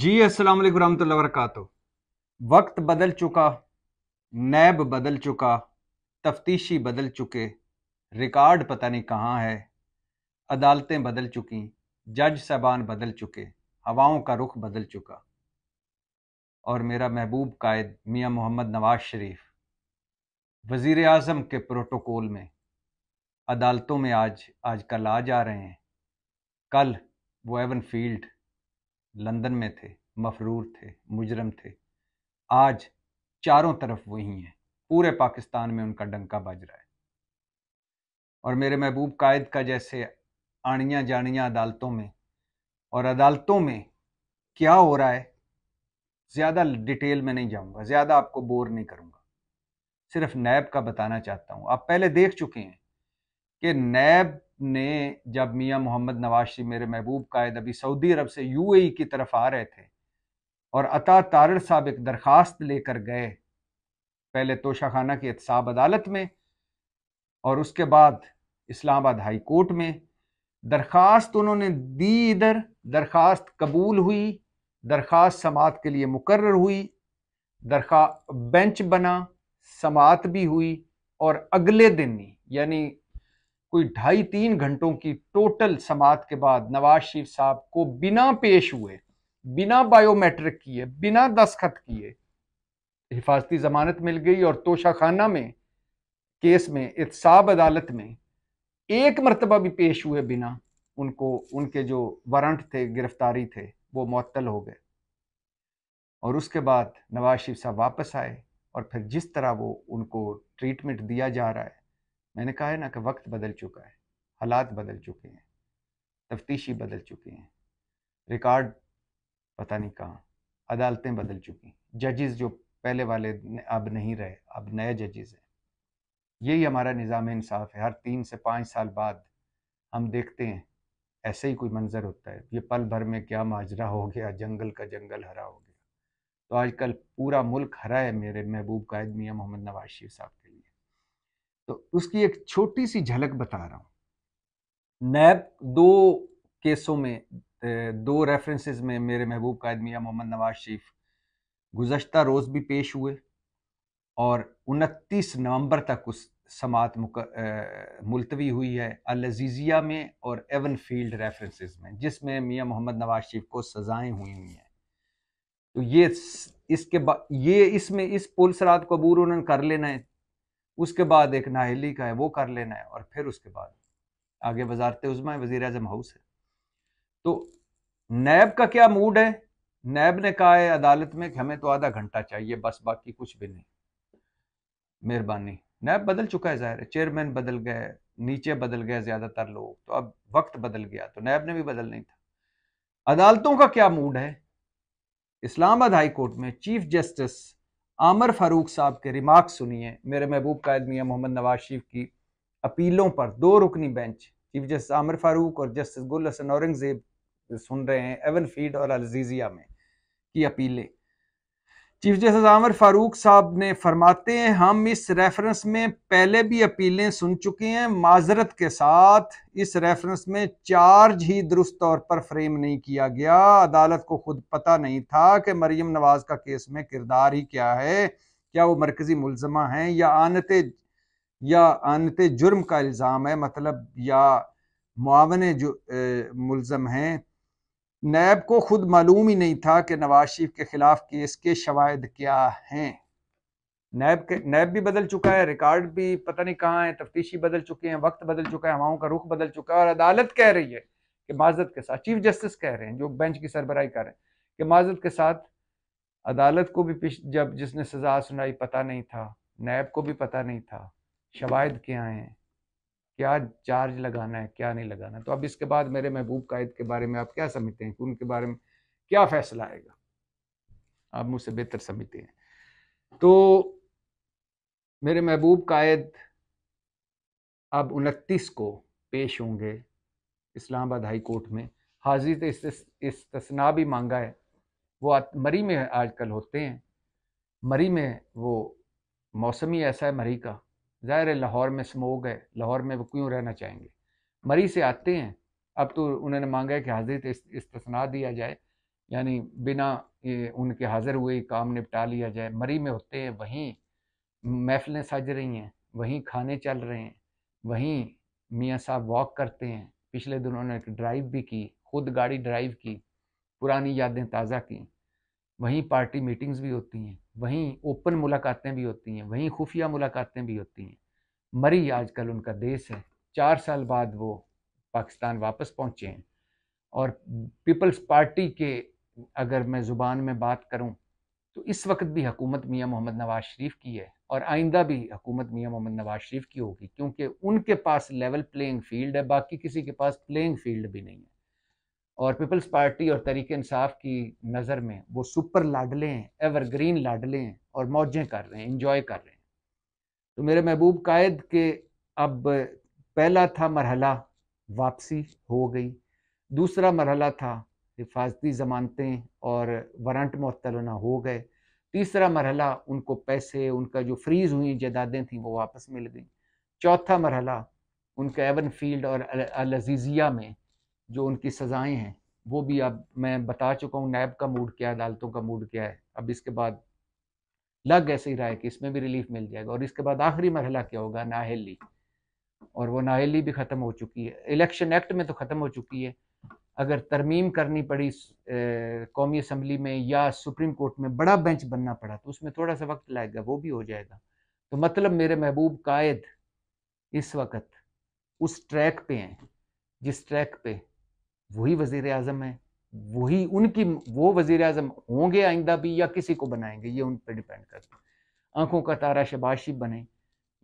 जी असल वरहत रहमतुल्लाहि वक्त बदल चुका नैब बदल चुका तफ्तीशी बदल चुके रिकॉर्ड पता नहीं कहाँ है अदालतें बदल चुकी जज साहबान बदल चुके हवाओं का रुख बदल चुका और मेरा महबूब कायद मियाँ मोहम्मद नवाज शरीफ वज़ी अजम के प्रोटोकॉल में अदालतों में आज आज कल आ जा रहे हैं कल वो एवन फील्ड लंदन में थे मफरूर थे मुजरम थे आज चारों तरफ वही हैं पूरे पाकिस्तान में उनका डंका बज रहा है और मेरे महबूब कायद का जैसे आणियाँ जानियाँ अदालतों में और अदालतों में क्या हो रहा है ज़्यादा डिटेल में नहीं जाऊँगा ज़्यादा आपको बोर नहीं करूँगा सिर्फ नैब का बताना चाहता हूँ आप पहले देख चुके हैं कि नैब ने जब मियाँ मोहम्मद नवाज शरीफ मेरे महबूब कायद अभी सऊदी अरब से यूएई की तरफ आ रहे थे और अता तारड़ साहब एक दरख्वास्त लेकर गए पहले तोशा खाना की एहतसाब अदालत में और उसके बाद इस्लामाबाद हाई कोर्ट में दरख्वास्त उन्होंने दी इधर दरख्वास्त कबूल हुई दरख्वास्त समात के लिए मुकर हुई दरखा बेंच बना समात भी हुई और अगले दिन यानी कोई ढाई तीन घंटों की टोटल समात के बाद नवाज शरीफ साहब को बिना पेश हुए बिना बायोमेट्रिक किए बिना दस्खत किए हिफाजती जमानत मिल गई और तोशाखाना में केस में इतसाब अदालत में एक मरतबा भी पेश हुए बिना उनको उनके जो वारंट थे गिरफ्तारी थे वो मअतल हो गए और उसके बाद नवाज शरीफ साहब वापस आए और फिर जिस तरह वो उनको ट्रीटमेंट दिया जा रहा है मैंने कहा है ना कि वक्त बदल चुका है हालात बदल चुके हैं तफ्तीशी बदल चुके हैं रिकॉर्ड पता नहीं कहाँ अदालतें बदल चुकी जजेस जो पहले वाले अब नहीं रहे अब नए जजेस हैं यही हमारा निज़ाम इंसाफ है हर तीन से पाँच साल बाद हम देखते हैं ऐसे ही कोई मंजर होता है ये पल भर में क्या माजरा हो गया जंगल का जंगल हरा हो गया तो आजकल पूरा मुल्क हरा है मेरे महबूब कायद मियाँ मोहम्मद नवाज शरीफ साहब तो उसकी एक छोटी सी झलक बता रहा हूँ नैब दो केसों में दो रेफरेंसेस में मेरे महबूब का मियाँ मोहम्मद नवाज शरीफ गुजशत रोज़ भी पेश हुए और 29 नवंबर तक उस समात मुलतवी हुई है अलजीज़िया में और एवन फील्ड रेफरेंसेस में जिसमें मियाँ मोहम्मद नवाज शरीफ को सज़ाएं हुई हुई हैं तो ये इसके बाद ये इसमें इस रात को कबूर उन्होंने कर लेना है उसके बाद एक नाहली का है वो कर लेना है और फिर उसके बाद आगे वजारत उजमा है वजीर अजम हाउस है तो नैब का क्या मूड है नैब ने कहा है अदालत में कि हमें तो आधा घंटा चाहिए बस बाकी कुछ भी नहीं मेहरबानी नैब बदल चुका है जाहिर है चेयरमैन बदल गए नीचे बदल गए ज़्यादातर लोग तो अब वक्त बदल गया तो नैब ने भी बदल नहीं था अदालतों का क्या मूड है इस्लामाबाद हाई कोर्ट में चीफ जस्टिस आमर फारूक साहब के रिमार्क सुनिए मेरे महबूब कायद मियाँ मोहम्मद नवाज शरीफ की अपीलों पर दो रुकनी bench chief justice Aamir Farooq और जस्टिस गुल हसन औरंगजेब सुन रहे हैं एवन फीड और अलजीजिया में की अपीलें चीफ जस्टिस आमिर फारूक साहब ने फरमाते हैं हम इस रेफरेंस में पहले भी अपीलें सुन चुके हैं माजरत के साथ इस रेफरेंस में चार्ज ही दुरुस्त तौर पर फ्रेम नहीं किया गया अदालत को खुद पता नहीं था कि मरीम नवाज का केस में किरदार ही क्या है क्या वो मरकजी मुलजमा हैं या आनते या आनते जुर्म का इल्ज़ाम है मतलब या मुआवन जो मुलम मुलजम हैं नैब को खुद मालूम ही नहीं था कि नवाज शरीफ के खिलाफ केस के शवायद क्या हैं नैब के नैब भी बदल चुका है रिकॉर्ड भी पता नहीं कहाँ है तफ्तीशी बदल चुके हैं वक्त बदल चुका है हवाओं का रुख बदल चुका है और अदालत कह रही है कि माजत के साथ चीफ जस्टिस कह रहे हैं जो बेंच की सरबराही कर रहे हैं कि माजत के साथ अदालत को भी जब जिसने सजा सुनाई पता नहीं था नैब को भी पता नहीं था शवायद क्या हैं क्या चार्ज लगाना है क्या नहीं लगाना तो अब इसके बाद मेरे महबूब कायद के बारे में आप क्या समझते हैं कि उनके बारे में क्या फैसला आएगा आप मुझसे बेहतर समझते हैं तो मेरे महबूब कायद अब उनतीस को पेश होंगे इस्लामाबाद हाई कोर्ट में हाजिर तो इस तस्ना भी मांगा है वो मरी में आजकल होते हैं मरी में वो मौसम ही ऐसा है मरी का ज़ाहिर है लाहौर में स्मोक है लाहौर में वो क्यों रहना चाहेंगे मरी से आते हैं अब तो उन्होंने मांगा है कि हाजिर इस्तना दिया जाए यानी बिना उनके हाजिर हुए काम निपटा लिया जाए मरी में होते हैं वहीं महफिलें सज रही हैं वहीं खाने चल रहे हैं वहीं मियाँ साहब वॉक करते हैं पिछले दिनों उन्होंने एक ड्राइव भी की खुद गाड़ी ड्राइव की पुरानी यादें ताज़ा की वहीं पार्टी मीटिंग्स भी होती हैं वहीं ओपन मुलाकातें भी होती हैं वहीं खुफिया मुलाकातें भी होती हैं मरी आजकल उनका देश है चार साल बाद वो पाकिस्तान वापस पहुँचे हैं और पीपल्स पार्टी के अगर मैं ज़ुबान में बात करूँ तो इस वक्त भी हकूमत मियाँ मोहम्मद नवाज शरीफ की है और आइंदा भी हकूमत मियाँ मोहम्मद नवाज शरीफ की होगी क्योंकि उनके पास लेवल प्लेइंग फील्ड है बाकी किसी के पास प्लेइंग फील्ड भी नहीं है और पीपल्स पार्टी और तरीके इंसाफ की नज़र में वो सुपर लाडले हैं एवरग्रीन लाडले हैं और मौजें कर रहे हैं इंजॉय कर रहे हैं तो मेरे महबूब कायद के अब पहला था मरहला वापसी हो गई दूसरा मरहला था हिफाजती ज़मानतें और वारंट मतलना हो गए तीसरा मरहला उनको पैसे उनका जो फ्रीज़ हुई जदादें थी वो वापस मिल गई चौथा मरहला उनका एवन फील्ड और अल अजीज़िया में जो उनकी सज़ाएँ हैं वो भी अब मैं बता चुका हूँ नैब का मूड क्या है अदालतों का मूड क्या है अब इसके बाद लग ऐसे ही रहा है कि इसमें भी रिलीफ मिल जाएगा और इसके बाद आखिरी मरहला क्या होगा नाहली और वो नाहली भी ख़त्म हो चुकी है इलेक्शन एक्ट में तो ख़त्म हो चुकी है अगर तरमीम करनी पड़ी कौमी असम्बली में या सुप्रीम कोर्ट में बड़ा बेंच बनना पड़ा तो उसमें थोड़ा सा वक्त लगेगा वो भी हो जाएगा तो मतलब मेरे महबूब कायद इस वक्त उस ट्रैक पे हैं जिस ट्रैक पे वही वजीर अजम है वही उनकी वो वजीर अजम होंगे आइंदा भी या किसी को बनाएंगे ये उन पर डिपेंड करता है आँखों का तारा शबाशी बने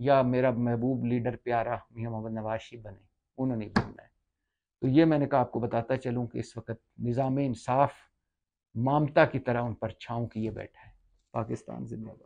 या मेरा महबूब लीडर प्यारा मियाँ मोहम्मद नवाशी बने उन्होंने बनना है तो ये मैंने कहा आपको बताता चलूँ कि इस वक्त निज़ाम इंसाफ मामता की तरह उन पर छाँव किए बैठा है पाकिस्तान जिम्मेदार